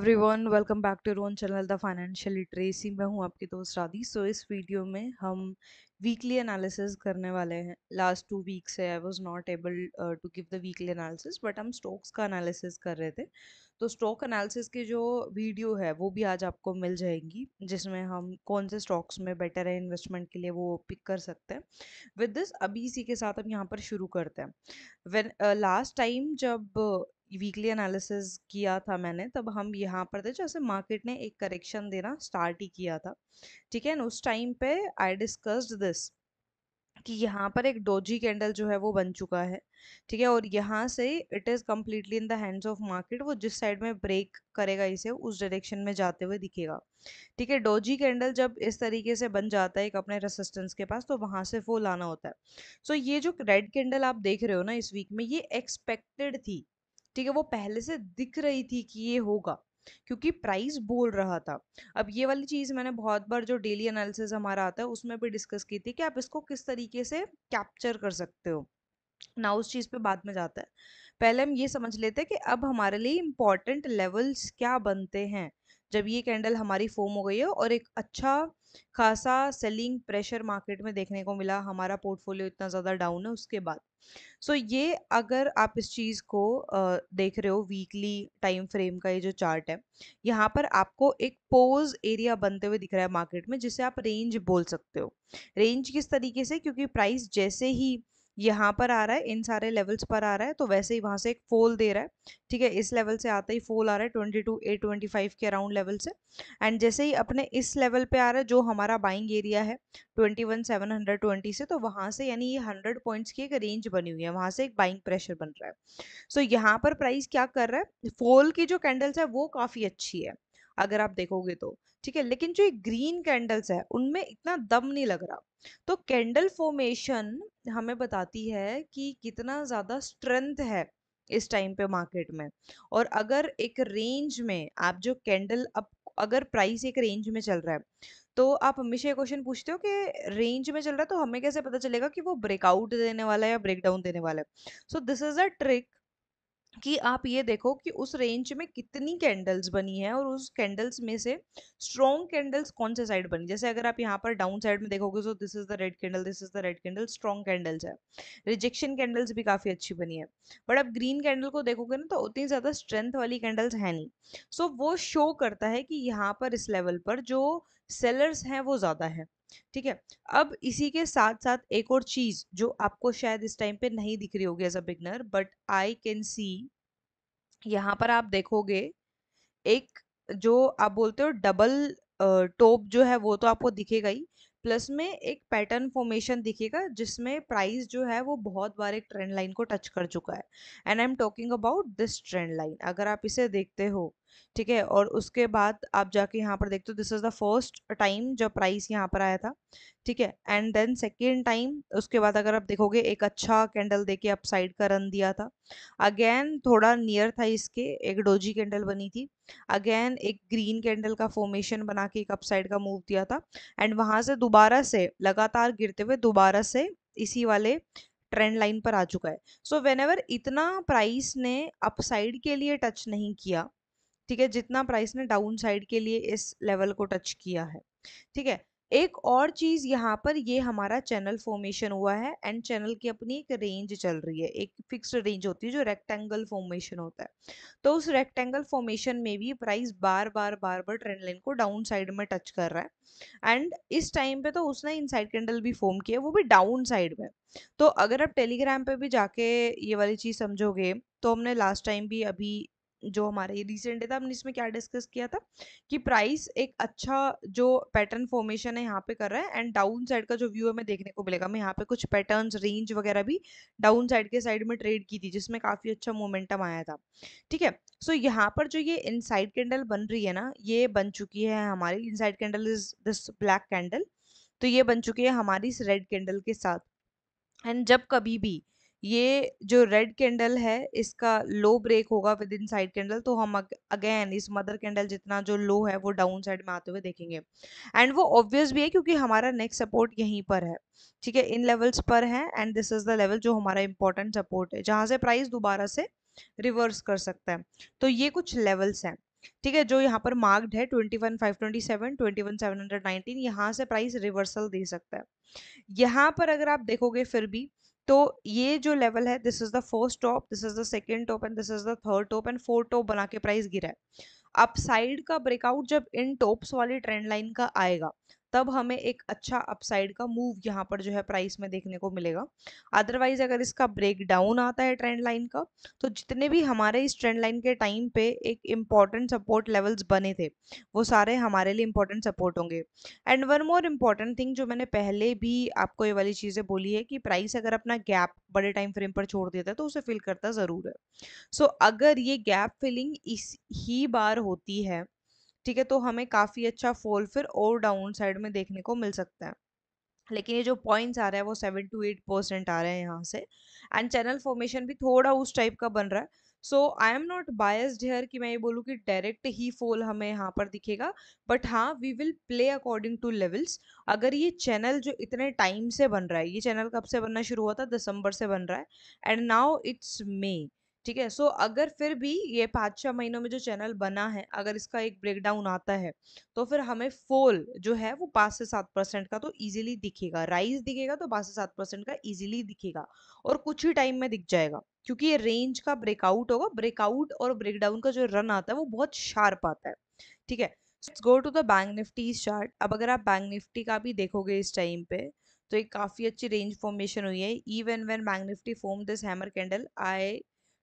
every everyone welcome back to रोन channel the financial literacy मैं हूं आपकी दोस्त राधी सो so, इस वीडियो में हम वीकली एनालिसिस करने वाले हैं लास्ट टू वीक्स है I was not able to give the weekly analysis but हम स्टॉक्स का एनालिसिस कर रहे थे तो स्टॉक एनालिसिस के जो वीडियो है वो भी आज आपको मिल जाएगी जिसमें हम कौन से स्टॉक्स में बेटर है इन्वेस्टमेंट के लिए वो पिक कर सकते हैं विद दिस अभी इसी के साथ हम यहाँ पर शुरू करते हैं वेन लास्ट टाइम जब वीकली एनालिसिस किया था मैंने तब हम यहाँ पर थे जैसे मार्केट ने एक करेक्शन देना स्टार्ट ही किया था ठीक है उस टाइम पे आई डिस्कस्ड दिस कि यहाँ पर एक डोजी कैंडल जो है वो बन चुका है ठीक है और यहाँ से it is completely in the hands of market वो जिस साइड में ब्रेक करेगा इसे उस डायरेक्शन में जाते हुए दिखेगा ठीक है डोजी कैंडल जब इस तरीके से बन जाता है एक अपने रेसिस्टेंस के पास तो वहाँ से फो लाना होता है सो so, ये जो रेड कैंडल आप देख रहे हो ना इस वीक में ये एक्सपेक्टेड थी ठीक है वो पहले से दिख रही थी कि ये होगा क्योंकि प्राइस बोल रहा था अब ये वाली चीज़ मैंने बहुत बार जो डेली एनालिसिस हमारा आता है उसमें भी डिस्कस की थी कि आप इसको किस तरीके से कैप्चर कर सकते हो ना उस चीज़ पे बाद में जाता है पहले हम ये समझ लेते हैं कि अब हमारे लिए इम्पोर्टेंट लेवल्स क्या बनते हैं जब ये कैंडल हमारी फॉर्म हो गई है और एक अच्छा खासा सेलिंग प्रेशर मार्केट में देखने को मिला हमारा पोर्टफोलियो इतना ज़्यादा डाउन है उसके बाद सो so, ये अगर आप इस चीज़ को देख रहे हो वीकली टाइम फ्रेम का ये जो चार्ट है यहाँ पर आपको एक पोज एरिया बनते हुए दिख रहा है मार्केट में जिसे आप रेंज बोल सकते हो रेंज किस तरीके से क्योंकि प्राइस जैसे ही यहाँ पर आ रहा है इन सारे लेवल्स पर आ रहा है तो वैसे ही वहाँ से एक फोल दे रहा है ठीक है इस लेवल से आता ही फोल आ रहा है twenty two a twenty five के अराउंड लेवल से एंड जैसे ही अपने इस लेवल पे आ रहा है जो हमारा बाइंग एरिया है twenty one seven hundred twenty से तो वहाँ से यानी ये हंड्रेड पॉइंट्स की एक रेंज बनी हुई है वहाँ से एक बाइंग प्रेशर बन रहा है सो so, यहाँ पर प्राइस क्या कर रहा है फोल की जो कैंडल्स है वो काफ़ी अच्छी है अगर आप देखोगे तो ठीक है लेकिन जो ये ग्रीन कैंडल्स है उनमें इतना दम नहीं लग रहा तो कैंडल फॉर्मेशन हमें बताती है कि कितना ज़्यादा स्ट्रेंथ है इस टाइम पे मार्केट में और अगर एक रेंज में आप जो कैंडल अब अगर प्राइस एक रेंज में चल रहा है तो आप हमेशा ये क्वेश्चन पूछते हो कि रेंज में चल रहा है तो हमें कैसे पता चलेगा कि वो ब्रेकआउट देने वाला है या ब्रेकडाउन देने वाला है so this is a trick कि आप ये देखो कि उस रेंज में कितनी कैंडल्स बनी है और उस कैंडल्स में से स्ट्रॉन्ग कैंडल्स कौन से साइड बनी जैसे अगर आप यहाँ पर डाउन साइड में देखोगे तो this is the red candle this is the red candle strong candles है रिजेक्शन कैंडल्स भी काफ़ी अच्छी बनी है बट आप ग्रीन कैंडल को देखोगे ना तो उतनी ज़्यादा स्ट्रेंथ वाली कैंडल्स है नहीं सो so, वो शो करता है कि यहाँ पर इस लेवल पर जो सेलर्स हैं वो ज़्यादा है ठीक है अब इसी के साथ साथ एक और चीज़ जो आपको शायद इस टाइम पे नहीं दिख रही होगी as a beginner but I can see यहाँ पर आप देखोगे एक जो आप बोलते हो डबल टॉप जो है वो तो आपको दिखेगा ही प्लस में एक पैटर्न फॉर्मेशन दिखेगा जिसमें प्राइस जो है वो बहुत बार एक ट्रेंड लाइन को टच कर चुका है and I am talking about this trend line अगर आप इसे देखते हो ठीक है और उसके बाद आप जाके यहाँ पर देखते हो this is the first time जो प्राइस यहाँ पर आया था ठीक है एंड देन सेकेंड टाइम उसके बाद अगर आप देखोगे एक अच्छा कैंडल देके के साइड का रन दिया था अगेन थोड़ा नियर था इसके एक डोजी कैंडल बनी थी अगेन एक ग्रीन कैंडल का फॉर्मेशन बना के एक अपसाइड का मूव दिया था एंड वहां से दोबारा से लगातार गिरते हुए दोबारा से इसी वाले ट्रेंड लाइन पर आ चुका है सो वेन एवर इतना प्राइस ने अपसाइड के लिए टच नहीं किया ठीक है जितना प्राइस ने डाउन साइड के लिए इस लेवल को टच किया है ठीक है एक और चीज़ यहाँ पर ये हमारा चैनल फॉर्मेशन हुआ है एंड चैनल की अपनी एक रेंज चल रही है एक फिक्स रेंज होती है जो रेक्टेंगल फॉर्मेशन होता है तो उस रेक्टेंगल फॉर्मेशन में भी प्राइस बार बार बार बार ट्रेंड लाइन को डाउन साइड में टच कर रहा है एंड इस टाइम पे तो उसने साइड कैंडल भी फॉर्म किया वो भी डाउन साइड में तो अगर आप टेलीग्राम पे भी जाके ये वाली चीज़ समझोगे तो हमने लास्ट टाइम भी अभी जो हमारा ये रिसेंट था तो हमने इसमें क्या डिस्कस किया था कि प्राइस एक अच्छा जो पैटर्न फॉर्मेशन है यहाँ पे कर रहा है एंड डाउन साइड का जो व्यू हमें देखने को मिलेगा हमें यहाँ पे कुछ पैटर्न्स रेंज वगैरह भी डाउन साइड के साइड में ट्रेड की थी जिसमें काफ़ी अच्छा मोमेंटम आया था ठीक है सो so, यहाँ पर जो ये इन कैंडल बन रही है ना ये बन चुकी है हमारी इन candle is this black candle तो ये बन चुकी है हमारी इस रेड कैंडल के साथ एंड जब कभी भी ये जो रेड कैंडल है इसका लो ब्रेक होगा विद इन साइड कैंडल तो हम अगेन इस मदर कैंडल जितना जो लो है वो डाउन साइड में आते हुए देखेंगे एंड वो ऑब्वियस भी है क्योंकि हमारा नेक्स्ट सपोर्ट यहीं पर है ठीक है इन लेवल्स पर है and this is the level जो हमारा इंपॉर्टेंट सपोर्ट है जहाँ से प्राइस दोबारा से रिवर्स कर सकता है तो ये कुछ लेवल्स हैं ठीक है जो यहाँ पर मार्क्ड है twenty one five twenty seven twenty one seven hundred nineteen यहाँ से प्राइस रिवर्सल दे सकता है यहाँ पर अगर आप देखोगे फिर भी तो ये जो लेवल है this is the first top this is the second top and this is the third top and fourth top बना के प्राइस गिरा है अपसाइड का ब्रेकआउट जब इन टॉप्स वाली ट्रेंड लाइन का आएगा तब हमें एक अच्छा अपसाइड का मूव यहाँ पर जो है प्राइस में देखने को मिलेगा अदरवाइज अगर इसका ब्रेक डाउन आता है ट्रेंड लाइन का तो जितने भी हमारे इस ट्रेंड लाइन के टाइम पे एक इम्पॉर्टेंट सपोर्ट लेवल्स बने थे वो सारे हमारे लिए इम्पोर्टेंट सपोर्ट होंगे and one more important thing जो मैंने पहले भी आपको ये वाली चीज़ें बोली है कि प्राइस अगर अपना गैप बड़े टाइम फ्रेम पर छोड़ देता है तो उसे फिल करता ज़रूर है सो so, अगर ये गैप फिलिंग इस ही बार होती है ठीक है तो हमें काफ़ी अच्छा फॉल फिर और डाउन साइड में देखने को मिल सकता है लेकिन ये जो पॉइंट्स आ रहा है वो सेवन टू एट परसेंट आ रहे हैं यहाँ से एंड चैनल फॉर्मेशन भी थोड़ा उस टाइप का बन रहा है so I am not biased here कि मैं ये बोलूँ कि डायरेक्ट ही फॉल हमें यहाँ पर दिखेगा बट हाँ we will play according to levels अगर ये चैनल जो इतने टाइम से बन रहा है ये चैनल कब से बनना शुरू हुआ था दिसंबर से बन रहा है एंड नाउ इट्स मे ठीक है सो अगर फिर भी ये पाँच छः महीनों में जो चैनल बना है अगर इसका एक ब्रेकडाउन आता है तो फिर हमें फोल जो है वो पाँच से सात परसेंट का तो इजीली दिखेगा राइज दिखेगा तो पाँच से सात परसेंट का इजीली दिखेगा और कुछ ही टाइम में दिख जाएगा क्योंकि ये रेंज का ब्रेकआउट होगा ब्रेकआउट और ब्रेकडाउन का जो रन आता है वो बहुत शार्प आता है ठीक है let's go to the Bank Nifty chart अब अगर आप बैंक निफ्टी का भी देखोगे इस टाइम पे तो एक काफ़ी अच्छी रेंज फॉर्मेशन हुई है even when Bank Nifty form this hammer candle I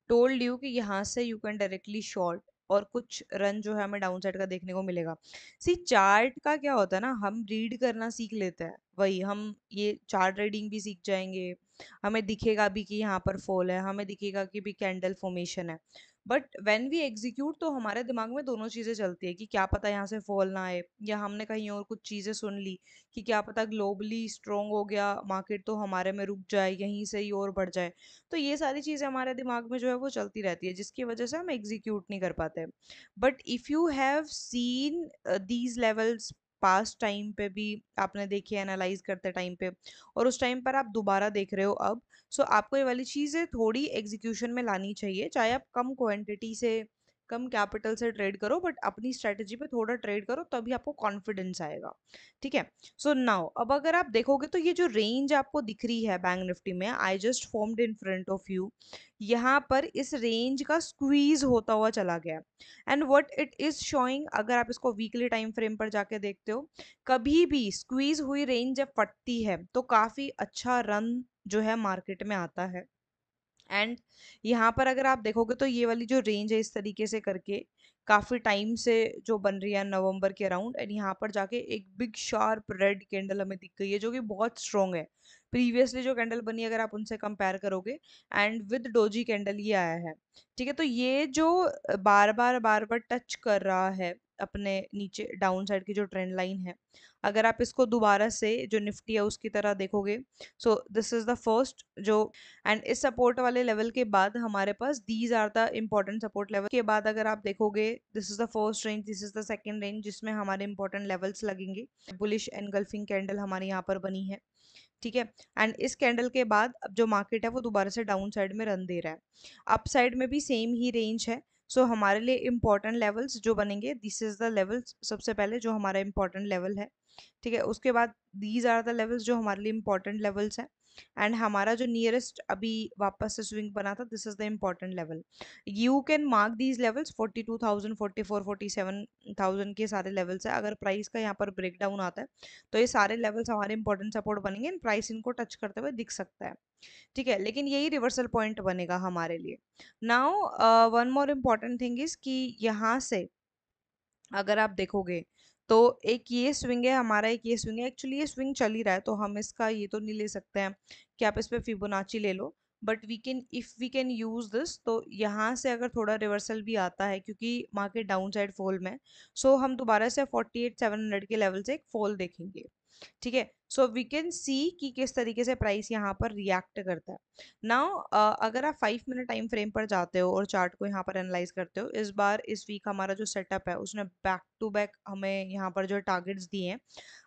told you कि यहाँ से यू कैन डायरेक्टली शॉर्ट और कुछ रन जो है हमें डाउन साइड का देखने को मिलेगा सी चार्ट का क्या होता है ना हम रीड करना सीख लेते हैं वही हम ये चार्ट रीडिंग भी सीख जाएंगे हमें दिखेगा भी कि यहाँ पर फॉल है हमें दिखेगा कि भी कैंडल फॉर्मेशन है बट वेन वी एग्जीक्यूट तो हमारे दिमाग में दोनों चीज़ें चलती है कि क्या पता यहाँ से फॉल ना आए या हमने कहीं और कुछ चीज़ें सुन ली कि क्या पता ग्लोबली स्ट्रोंग हो गया मार्केट तो हमारे में रुक जाए यहीं से ही और बढ़ जाए तो ये सारी चीज़ें हमारे दिमाग में जो है वो चलती रहती है जिसकी वजह से हम एग्जीक्यूट नहीं कर पाते but if you have seen these levels past time पे भी आपने देखे एनालाइज करते टाइम पे और उस टाइम पर आप दोबारा देख रहे हो अब सो so, आपको ये वाली चीज़ें थोड़ी एग्जीक्यूशन में लानी चाहिए चाहे आप कम क्वांटिटी से कम कैपिटल से ट्रेड करो बट अपनी स्ट्रेटजी पे थोड़ा ट्रेड करो तभी आपको कॉन्फिडेंस आएगा ठीक है सो नाउ अब अगर आप देखोगे तो ये जो रेंज आपको दिख रही है बैंक निफ्टी में I just formed in front of you यहाँ पर इस रेंज का स्क्वीज होता हुआ चला गया and what it is showing अगर आप इसको वीकली टाइम फ्रेम पर जाके देखते हो कभी भी स्क्वीज हुई रेंज जब फटती है तो काफ़ी अच्छा रन जो है मार्केट में आता है एंड यहाँ पर अगर आप देखोगे तो ये वाली जो रेंज है इस तरीके से करके काफ़ी टाइम से जो बन रही है नवंबर के अराउंड एंड यहाँ पर जाके एक बिग शार्प रेड कैंडल हमें दिख गई है जो कि बहुत स्ट्रॉन्ग है प्रीवियसली जो कैंडल बनी अगर आप उनसे कंपेयर करोगे एंड विद डोजी कैंडल ये आया है ठीक है तो ये जो बार बार बार बार टच कर रहा है अपने नीचे डाउन साइड की जो ट्रेंड लाइन है अगर आप इसको दोबारा से जो निफ्टी है उसकी तरह देखोगे so this is the first जो एंड इस सपोर्ट वाले लेवल के बाद हमारे पास these are the important support level के बाद अगर आप देखोगे this is the first range this is the second range जिसमें हमारे इंपॉर्टेंट लेवल्स लगेंगे बुलिश एनगल्फिंग कैंडल हमारे यहाँ पर बनी है ठीक है एंड इस कैंडल के बाद अब जो मार्केट है वो दोबारा से डाउन साइड में रन दे रहा है अप साइड में भी सेम ही रेंज है सो so, हमारे लिए इम्पॉर्टेंट लेवल्स जो बनेंगे दिस इज़ द लेवल्स सबसे पहले जो हमारा इम्पॉर्टेंट लेवल है ठीक है उसके बाद दीज आर द लेवल्स जो हमारे लिए इम्पॉर्टेंट लेवल्स हैं एंड हमारा जो नियरेस्ट अभी वापस से स्विंग बना था this is the important level you can mark these levels forty two thousand forty four forty seven thousand के सारे लेवल्स है अगर प्राइस का यहाँ पर ब्रेक डाउन आता है तो ये सारे लेवल्स हमारे इंपॉर्टेंट सपोर्ट बनेंगे एंड प्राइस इनको टच करते हुए दिख सकता है ठीक है लेकिन यही रिवर्सल पॉइंट बनेगा हमारे लिए now one more important thing is कि यहाँ से अगर आप देखोगे तो एक ये स्विंग है हमारा एक ये स्विंग है एक्चुअली ये स्विंग चल ही रहा है तो हम इसका ये तो नहीं ले सकते हैं कि आप इस पर फिबोनाची ले लो but we can if we can use this तो यहाँ से अगर थोड़ा रिवर्सल भी आता है क्योंकि मार्केट डाउन साइड फॉल में सो so हम दोबारा से फोर्टी एट सेवन हंड्रेड के लेवल से एक फॉल देखेंगे ठीक है सो वी कैन सी कि किस तरीके से प्राइस यहाँ पर रिएक्ट करता है नाउ uh, अगर आप फाइव मिनट टाइम फ्रेम पर जाते हो और चार्ट को यहाँ पर एनालाइज करते हो इस बार इस वीक हमारा जो सेटअप है उसने बैक टू बैक हमें यहाँ पर जो टारगेट्स दिए हैं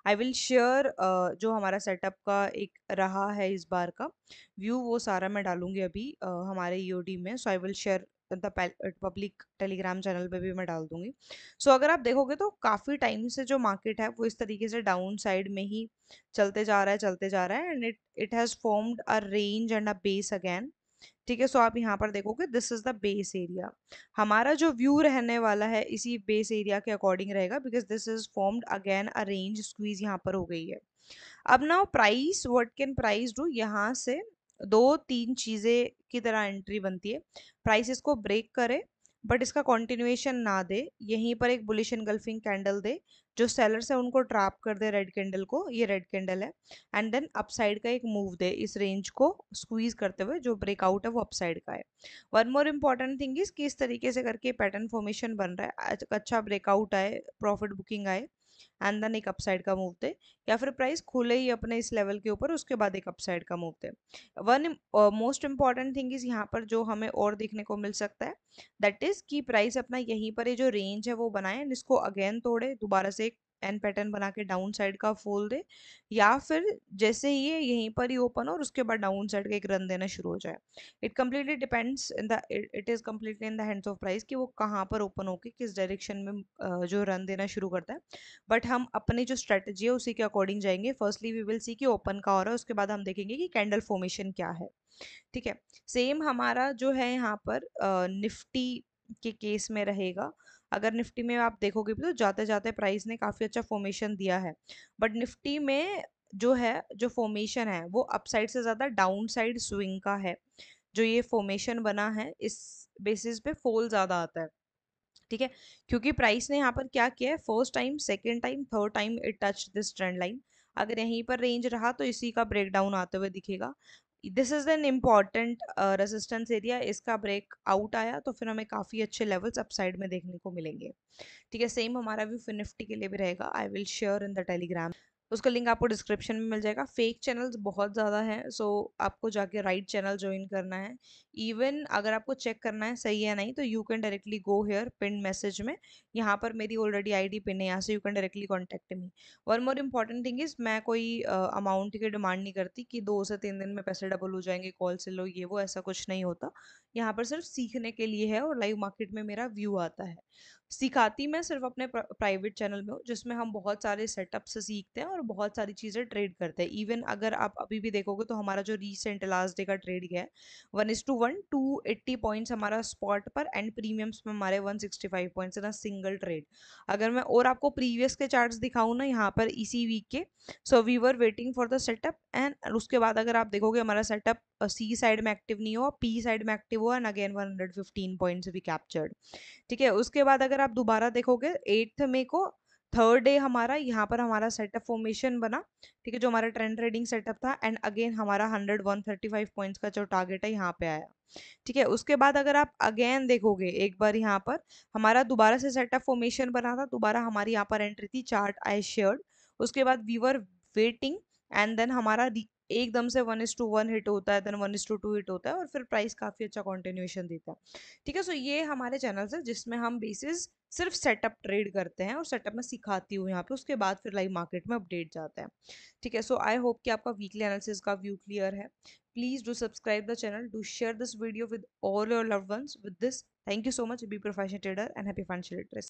आई विल शेयर जो हमारा सेटअप का एक रहा है इस बार का व्यू वो सारा मैं डालूंगी अभी uh, हमारे ई e में so I will share the public Telegram channel पे भी मैं डाल दूंगी सो so, अगर आप देखोगे तो काफ़ी टाइम से जो मार्केट है वो इस तरीके से डाउन साइड में ही चलते जा रहा है चलते जा रहा है and it it has formed a range and a base again ठीक है सो आप यहाँ पर देखोगे this is the base area हमारा जो व्यू रहने वाला है इसी बेस एरिया के अकॉर्डिंग रहेगा because this is formed again a range squeeze यहाँ पर हो गई है अब ना price what can price do यहाँ से दो तीन चीज़ें की तरह एंट्री बनती है प्राइस इसको ब्रेक करे बट इसका कॉन्टिन्यूएशन ना दे यहीं पर एक बुलिश गल्फिंग कैंडल दे जो सेलर्स है उनको ट्रैप कर दे रेड कैंडल को ये रेड कैंडल है एंड देन अपसाइड का एक मूव दे इस रेंज को स्क्वीज करते हुए जो ब्रेकआउट है वो अपसाइड का है one more important thing is कि इस तरीके से करके पैटर्न फॉर्मेशन बन रहा है अच्छा ब्रेकआउट आए प्रॉफिट बुकिंग आए एंड देन एक अपसाइड का मूव थे या फिर प्राइस खुले ही अपने इस लेवल के ऊपर उसके बाद एक अपसाइड का मूव थे one most important thing is यहाँ पर जो हमें और देखने को मिल सकता है दैट इज़ कि प्राइस अपना यहीं पर ये जो रेंज है वो बनाए एंड इसको अगेन तोड़े दोबारा से एक एन पैटर्न बना के डाउन साइड का फोल दे या फिर जैसे ही ये यहीं पर ही ओपन हो और उसके बाद डाउन साइड का एक रन देना शुरू हो जाए it completely depends in the it is completely in the hands of price कि वो कहाँ पर ओपन होके किस डायरेक्शन में जो रन देना शुरू करता है बट हम अपनी जो स्ट्रेटजी है उसी के अकॉर्डिंग जाएंगे फर्स्टली वी विल सी कि ओपन का हो रहा है उसके बाद हम देखेंगे कि कैंडल फॉर्मेशन क्या है ठीक है सेम हमारा जो है यहाँ पर निफ्टी के केस में रहेगा अगर निफ्टी में आप देखोगे भी तो जाते जाते प्राइस ने काफ़ी अच्छा फॉर्मेशन दिया है बट निफ्टी में जो है जो फॉर्मेशन है वो अपसाइड से ज़्यादा डाउन साइड स्विंग का है जो ये फॉर्मेशन बना है इस बेसिस पे फॉल ज़्यादा आता है ठीक है क्योंकि प्राइस ने यहाँ पर क्या किया है first time second time third time it touch this trend line अगर यहीं पर रेंज रहा तो इसी का ब्रेकडाउन आते हुए दिखेगा this is an important resistance area इसका ब्रेक आउट आया तो फिर हमें काफ़ी अच्छे लेवल्स अपसाइड में देखने को मिलेंगे ठीक है सेम हमारा व्यू फिर निफ्टी के लिए भी रहेगा I will sure in the Telegram तो उसका लिंक आपको डिस्क्रिप्शन में मिल जाएगा फेक चैनल्स बहुत ज़्यादा हैं सो आपको जाके राइट चैनल ज्वाइन करना है इवन अगर आपको चेक करना है सही है नहीं तो you can directly go here pin message में यहाँ पर मेरी ऑलरेडी आईडी पिन है यहाँ से you can directly contact me one more important thing is मैं कोई अमाउंट uh, की डिमांड नहीं करती कि दो से तीन दिन में पैसे डबल हो जाएंगे कॉल से लो ये वो ऐसा कुछ नहीं होता यहाँ पर सिर्फ सीखने के लिए है और लाइव मार्केट में मेरा व्यू आता है सिखाती मैं सिर्फ अपने प्राइवेट चैनल में हूँ जिसमें हम बहुत सारे सेटअप से सीखते हैं और और बहुत सारी चीज़ें ट्रेड करते हैं इवन अगर आप अभी भी देखोगे तो हमारा जो रिसेंट लास्ट डे का ट्रेड गया है one is to one two eighty points हमारा स्पॉट पर एंड प्रीमियम्स में हमारे one sixty five points in single trade अगर मैं और आपको प्रीवियस के चार्ट दिखाऊँ ना यहाँ पर इसी वीक के so we were waiting for the setup and उसके बाद अगर आप देखोगे हमारा सेटअप सी साइड में एक्टिव नहीं हुआ पी साइड में एक्टिव हुआ and again one hundred fifteen points भी कैप्चर्ड ठीक है उसके बाद अगर आप दोबारा देखोगे एट्थ मे को थर्ड डे हमारा यहाँ पर हमारा सेटअप फॉर्मेशन बना ठीक है जो हमारा ट्रेंड ट्रेडिंग सेटअप था एंड अगेन हमारा hundred one thirty five points का जो टारगेट है यहाँ पे आया ठीक है उसके बाद अगर आप अगेन देखोगे एक बार यहाँ पर हमारा दोबारा से सेटअप फॉर्मेशन बना था दोबारा हमारी यहाँ पर एंट्री थी चार्ट आई शेयर उसके बाद we were waiting and then हमारा एकदम से one is to one hit होता है then one is to two hit होता है और फिर प्राइस काफ़ी अच्छा कॉन्टिन्यूशन देता है ठीक है सो ये हमारे चैनल है जिसमें हम बेसिस सिर्फ सेटअप ट्रेड करते हैं और सेटअप में सिखाती हूँ यहाँ पे उसके बाद फिर लाइव मार्केट में अपडेट जाता है ठीक है सो आई होप कि आपका वीकली एनालिसिस का व्यू क्लियर है please do subscribe the channel do share this video with all your love once with this thank you so much be professional trader and happy financial trace